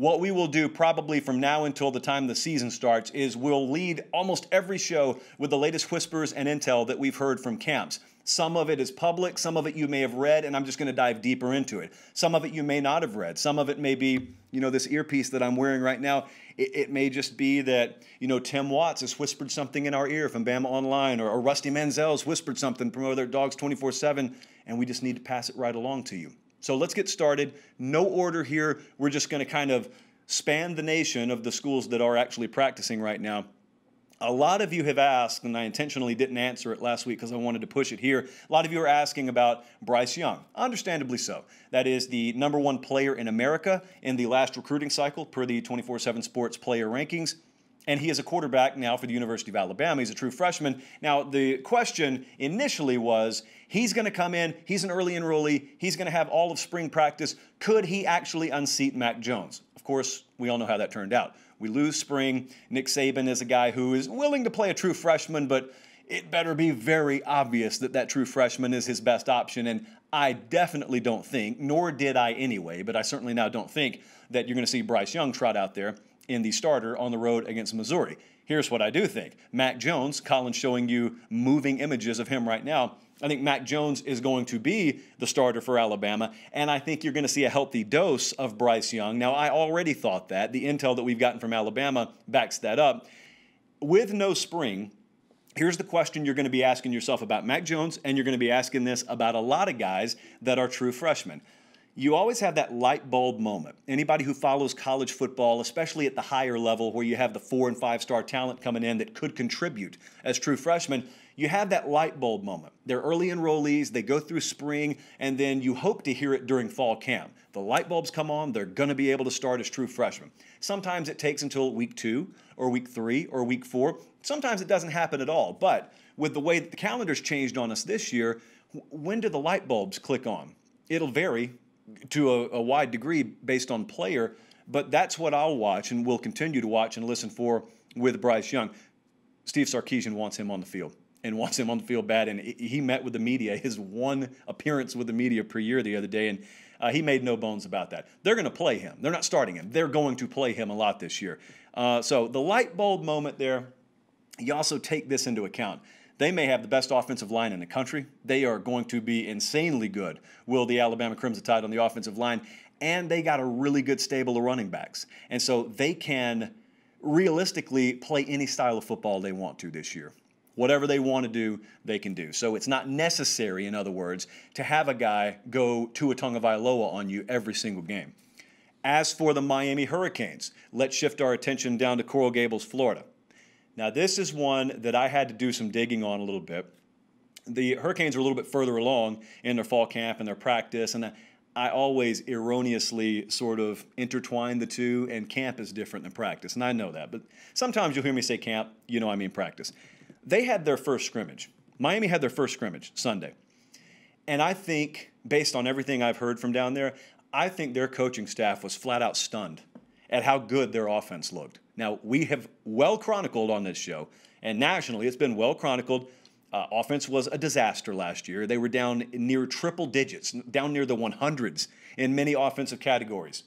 what we will do probably from now until the time the season starts is we'll lead almost every show with the latest whispers and intel that we've heard from camps. Some of it is public, some of it you may have read, and I'm just going to dive deeper into it. Some of it you may not have read. Some of it may be, you know, this earpiece that I'm wearing right now. It, it may just be that, you know, Tim Watts has whispered something in our ear from Bama Online, or, or Rusty Manzel's whispered something from their dogs 24 7, and we just need to pass it right along to you. So let's get started. No order here. We're just going to kind of span the nation of the schools that are actually practicing right now. A lot of you have asked, and I intentionally didn't answer it last week because I wanted to push it here. A lot of you are asking about Bryce Young, understandably so. That is the number one player in America in the last recruiting cycle per the 24 7 sports player rankings and he is a quarterback now for the University of Alabama. He's a true freshman. Now, the question initially was he's going to come in, he's an early enrollee, he's going to have all of spring practice. Could he actually unseat Mac Jones? Of course, we all know how that turned out. We lose spring. Nick Saban is a guy who is willing to play a true freshman, but it better be very obvious that that true freshman is his best option. And I definitely don't think, nor did I anyway, but I certainly now don't think that you're going to see Bryce Young trot out there in the starter on the road against Missouri. Here's what I do think Mac Jones, Collins showing you moving images of him right now. I think Mac Jones is going to be the starter for Alabama, and I think you're going to see a healthy dose of Bryce Young. Now, I already thought that. The intel that we've gotten from Alabama backs that up. With no spring, here's the question you're going to be asking yourself about Mac Jones, and you're going to be asking this about a lot of guys that are true freshmen you always have that light bulb moment. Anybody who follows college football, especially at the higher level where you have the four and five star talent coming in that could contribute as true freshmen, you have that light bulb moment. They're early enrollees, they go through spring, and then you hope to hear it during fall camp. The light bulbs come on, they're going to be able to start as true freshmen. Sometimes it takes until week two or week three or week four. Sometimes it doesn't happen at all. But with the way that the calendar's changed on us this year, when do the light bulbs click on? It'll vary to a, a wide degree based on player, but that's what I'll watch and will continue to watch and listen for with Bryce Young. Steve Sarkeesian wants him on the field and wants him on the field bad. And he met with the media, his one appearance with the media per year the other day, and uh, he made no bones about that. They're going to play him. They're not starting him. They're going to play him a lot this year. Uh, so the light bulb moment there, you also take this into account. They may have the best offensive line in the country. They are going to be insanely good, will the Alabama Crimson Tide on the offensive line. And they got a really good stable of running backs. And so they can realistically play any style of football they want to this year. Whatever they want to do, they can do. So it's not necessary, in other words, to have a guy go to a tongue of Iloa on you every single game. As for the Miami Hurricanes, let's shift our attention down to Coral Gables, Florida. Now, this is one that I had to do some digging on a little bit. The Hurricanes are a little bit further along in their fall camp and their practice, and I always erroneously sort of intertwine the two, and camp is different than practice, and I know that. But sometimes you'll hear me say camp, you know I mean practice. They had their first scrimmage. Miami had their first scrimmage Sunday. And I think, based on everything I've heard from down there, I think their coaching staff was flat out stunned at how good their offense looked. Now, we have well chronicled on this show, and nationally, it's been well chronicled. Uh, offense was a disaster last year. They were down near triple digits, down near the 100s in many offensive categories.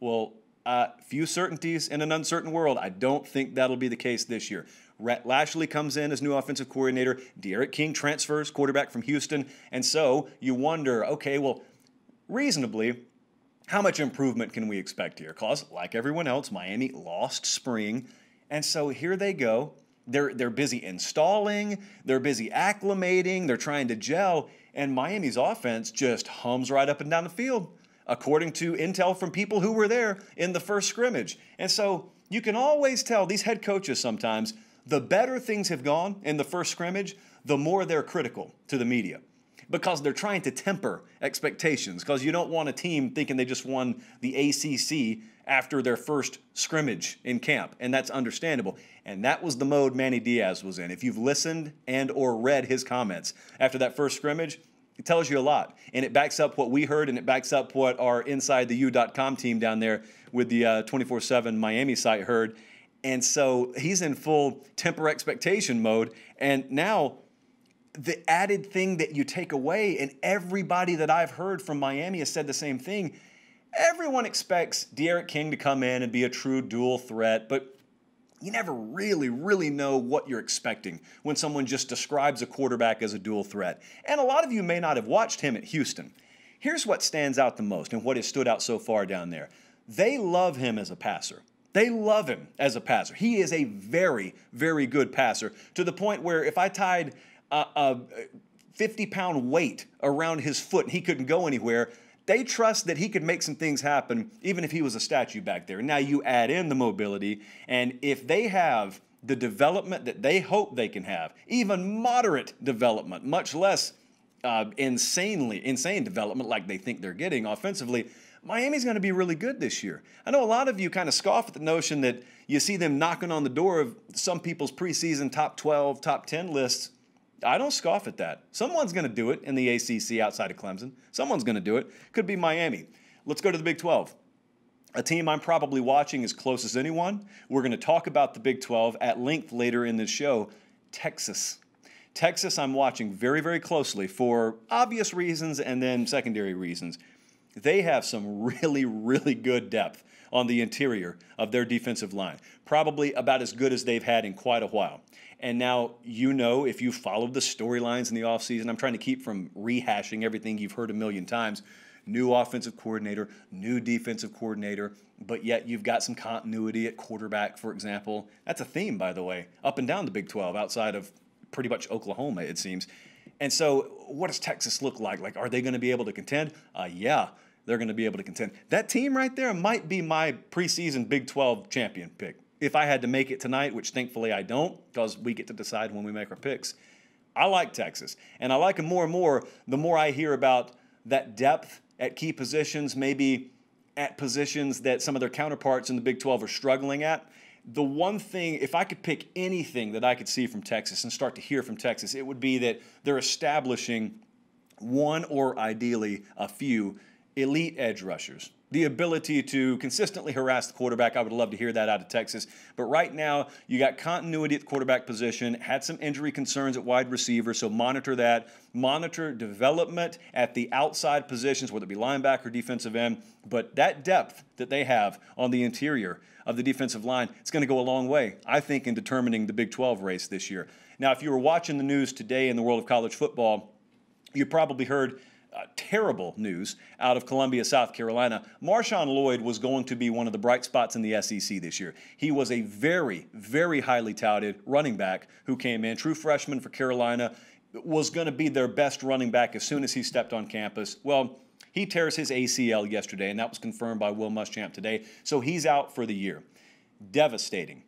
Well, uh, few certainties in an uncertain world. I don't think that'll be the case this year. Rhett Lashley comes in as new offensive coordinator. Derek King transfers, quarterback from Houston. And so you wonder okay, well, reasonably, how much improvement can we expect here? Because, like everyone else, Miami lost spring. And so here they go. They're, they're busy installing, they're busy acclimating, they're trying to gel. And Miami's offense just hums right up and down the field, according to intel from people who were there in the first scrimmage. And so you can always tell these head coaches sometimes the better things have gone in the first scrimmage, the more they're critical to the media because they're trying to temper expectations because you don't want a team thinking they just won the ACC after their first scrimmage in camp and that's understandable and that was the mode Manny Diaz was in if you've listened and or read his comments after that first scrimmage it tells you a lot and it backs up what we heard and it backs up what our inside the u.com team down there with the uh, 24/7 Miami site heard and so he's in full temper expectation mode and now the added thing that you take away, and everybody that I've heard from Miami has said the same thing. Everyone expects Derek King to come in and be a true dual threat, but you never really, really know what you're expecting when someone just describes a quarterback as a dual threat. And a lot of you may not have watched him at Houston. Here's what stands out the most and what has stood out so far down there they love him as a passer. They love him as a passer. He is a very, very good passer to the point where if I tied a, a 50 pound weight around his foot and he couldn't go anywhere. They trust that he could make some things happen even if he was a statue back there. Now you add in the mobility, and if they have the development that they hope they can have, even moderate development, much less uh, insanely insane development like they think they're getting offensively, Miami's going to be really good this year. I know a lot of you kind of scoff at the notion that you see them knocking on the door of some people's preseason top 12, top 10 lists I don't scoff at that. Someone's going to do it in the ACC outside of Clemson. Someone's going to do it. Could be Miami. Let's go to the Big 12. A team I'm probably watching as close as anyone. We're going to talk about the Big 12 at length later in this show. Texas. Texas, I'm watching very, very closely for obvious reasons and then secondary reasons. They have some really, really good depth on the interior of their defensive line, probably about as good as they've had in quite a while. And now you know if you followed the storylines in the offseason. I'm trying to keep from rehashing everything you've heard a million times. New offensive coordinator, new defensive coordinator, but yet you've got some continuity at quarterback, for example. That's a theme, by the way, up and down the Big 12, outside of pretty much Oklahoma, it seems. And so, what does Texas look like? Like, are they going to be able to contend? Uh, yeah, they're going to be able to contend. That team right there might be my preseason Big 12 champion pick if I had to make it tonight, which thankfully I don't, because we get to decide when we make our picks, I like Texas. And I like them more and more the more I hear about that depth at key positions, maybe at positions that some of their counterparts in the Big 12 are struggling at. The one thing, if I could pick anything that I could see from Texas and start to hear from Texas, it would be that they're establishing one or ideally a few elite edge rushers the ability to consistently harass the quarterback. I would love to hear that out of Texas. But right now, you got continuity at the quarterback position, had some injury concerns at wide receiver, so monitor that. Monitor development at the outside positions, whether it be linebacker, defensive end. But that depth that they have on the interior of the defensive line, it's going to go a long way, I think, in determining the Big 12 race this year. Now, if you were watching the news today in the world of college football, you probably heard uh, terrible news out of Columbia, South Carolina. Marshawn Lloyd was going to be one of the bright spots in the SEC this year. He was a very, very highly touted running back who came in, true freshman for Carolina, was going to be their best running back as soon as he stepped on campus. Well, he tears his ACL yesterday, and that was confirmed by Will Muschamp today. So he's out for the year. Devastating.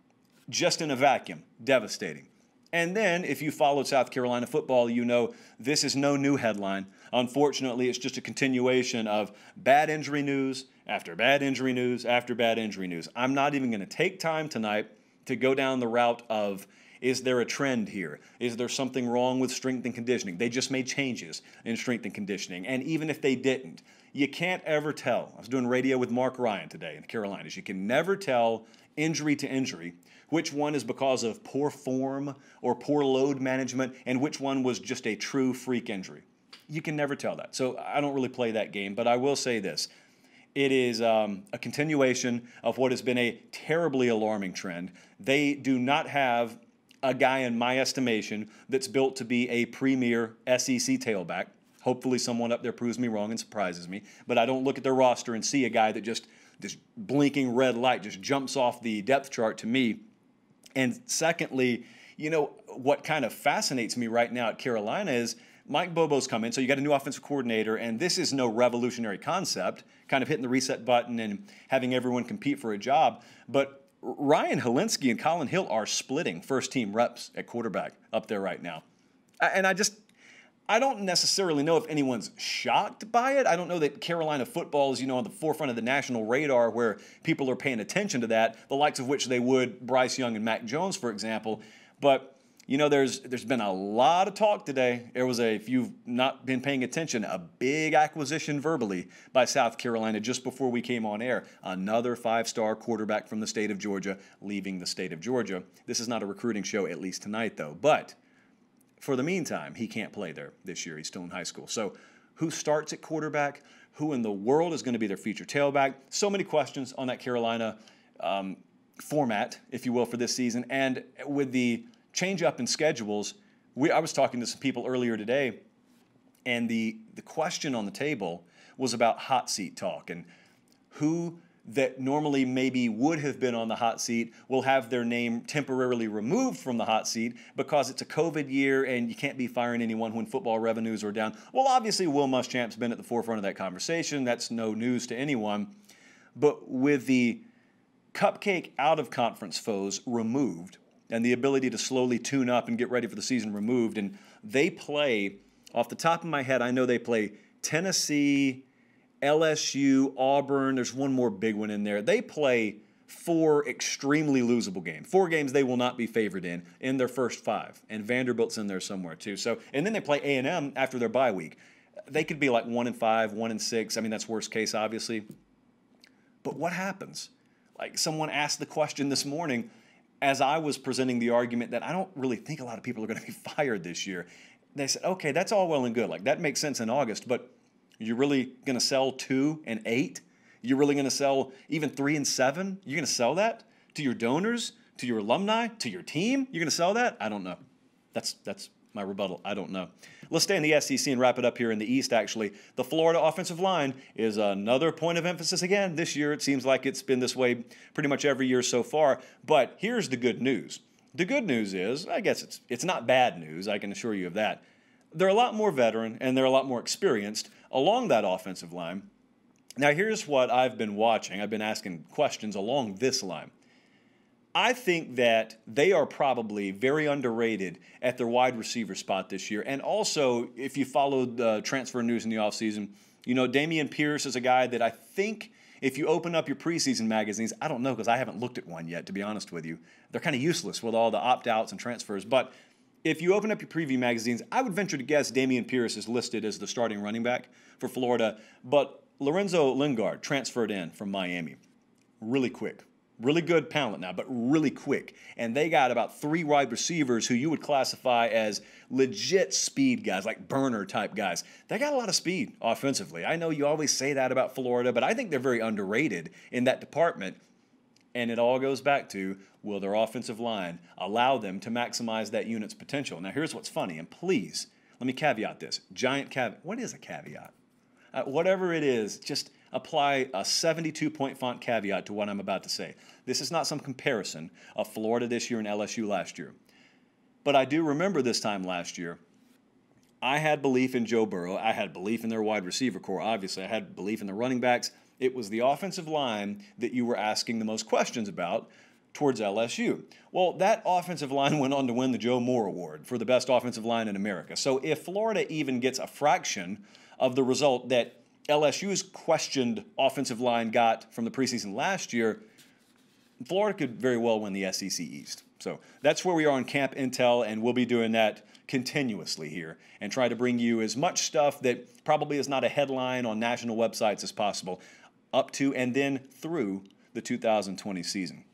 Just in a vacuum, devastating. And then, if you followed South Carolina football, you know this is no new headline. Unfortunately, it's just a continuation of bad injury news after bad injury news after bad injury news. I'm not even going to take time tonight to go down the route of is there a trend here? Is there something wrong with strength and conditioning? They just made changes in strength and conditioning. And even if they didn't, you can't ever tell. I was doing radio with Mark Ryan today in the Carolinas. You can never tell injury to injury, which one is because of poor form or poor load management, and which one was just a true freak injury. You can never tell that. So I don't really play that game, but I will say this. It is um, a continuation of what has been a terribly alarming trend. They do not have a guy, in my estimation, that's built to be a premier SEC tailback. Hopefully, someone up there proves me wrong and surprises me, but I don't look at their roster and see a guy that just this blinking red light just jumps off the depth chart to me. And secondly, you know, what kind of fascinates me right now at Carolina is Mike Bobo's come in, so you got a new offensive coordinator, and this is no revolutionary concept, kind of hitting the reset button and having everyone compete for a job. But Ryan Helinski and Colin Hill are splitting first team reps at quarterback up there right now. And I just, I don't necessarily know if anyone's shocked by it. I don't know that Carolina football is, you know, on the forefront of the national radar where people are paying attention to that, the likes of which they would Bryce Young and Mac Jones, for example. But you know, there's there's been a lot of talk today. There was a, if you've not been paying attention, a big acquisition verbally by South Carolina just before we came on air. Another five-star quarterback from the state of Georgia leaving the state of Georgia. This is not a recruiting show, at least tonight, though. But for the meantime, he can't play there this year. He's still in high school. So, who starts at quarterback? Who in the world is going to be their future tailback? So many questions on that Carolina um, format, if you will, for this season. And with the change up in schedules, we, I was talking to some people earlier today, and the, the question on the table was about hot seat talk and who that normally maybe would have been on the hot seat will have their name temporarily removed from the hot seat because it's a COVID year and you can't be firing anyone when football revenues are down. Well, obviously, Will Muschamp's been at the forefront of that conversation. That's no news to anyone. But with the cupcake out of conference foes removed and the ability to slowly tune up and get ready for the season removed, and they play, off the top of my head, I know they play Tennessee LSU, Auburn. There's one more big one in there. They play four extremely losable games, four games they will not be favored in in their first five, and Vanderbilt's in there somewhere too. So, and then they play A and M after their bye week. They could be like one and five, one and six. I mean, that's worst case, obviously. But what happens? Like someone asked the question this morning as I was presenting the argument that I don't really think a lot of people are going to be fired this year. They said, okay, that's all well and good. Like that makes sense in August, but you're really going to sell two and eight? You're really going to sell even three and seven? You're going to sell that to your donors, to your alumni, to your team? You're going to sell that? I don't know. That's, that's my rebuttal. I don't know. Let's stay in the SEC and wrap it up here in the East, actually. The Florida offensive line is another point of emphasis again. This year, it seems like it's been this way pretty much every year so far. But here's the good news. The good news is, I guess it's, it's not bad news, I can assure you of that. They're a lot more veteran and they're a lot more experienced along that offensive line. Now, here's what I've been watching. I've been asking questions along this line. I think that they are probably very underrated at their wide receiver spot this year. And also, if you followed the transfer news in the offseason, you know, Damian Pierce is a guy that I think if you open up your preseason magazines, I don't know because I haven't looked at one yet, to be honest with you. They're kind of useless with all the opt outs and transfers, but if you open up your preview magazines, I would venture to guess Damian Pierce is listed as the starting running back for Florida, but Lorenzo Lingard transferred in from Miami. Really quick. Really good talent now, but really quick. And they got about three wide receivers who you would classify as legit speed guys, like burner type guys. They got a lot of speed offensively. I know you always say that about Florida, but I think they're very underrated in that department and it all goes back to will their offensive line allow them to maximize that unit's potential? Now, here's what's funny, and please let me caveat this. Giant caveat. What is a caveat? Uh, whatever it is, just apply a 72 point font caveat to what I'm about to say. This is not some comparison of Florida this year and LSU last year. But I do remember this time last year, I had belief in Joe Burrow. I had belief in their wide receiver core, obviously. I had belief in the running backs. It was the offensive line that you were asking the most questions about towards LSU. Well, that offensive line went on to win the Joe Moore Award for the best offensive line in America. So if Florida even gets a fraction of the result that LSU's questioned offensive line got from the preseason last year, Florida could very well win the SEC East. So that's where we are on Camp Intel, and we'll be doing that continuously here and try to bring you as much stuff that probably is not a headline on national websites as possible up to and then through the 2020 season.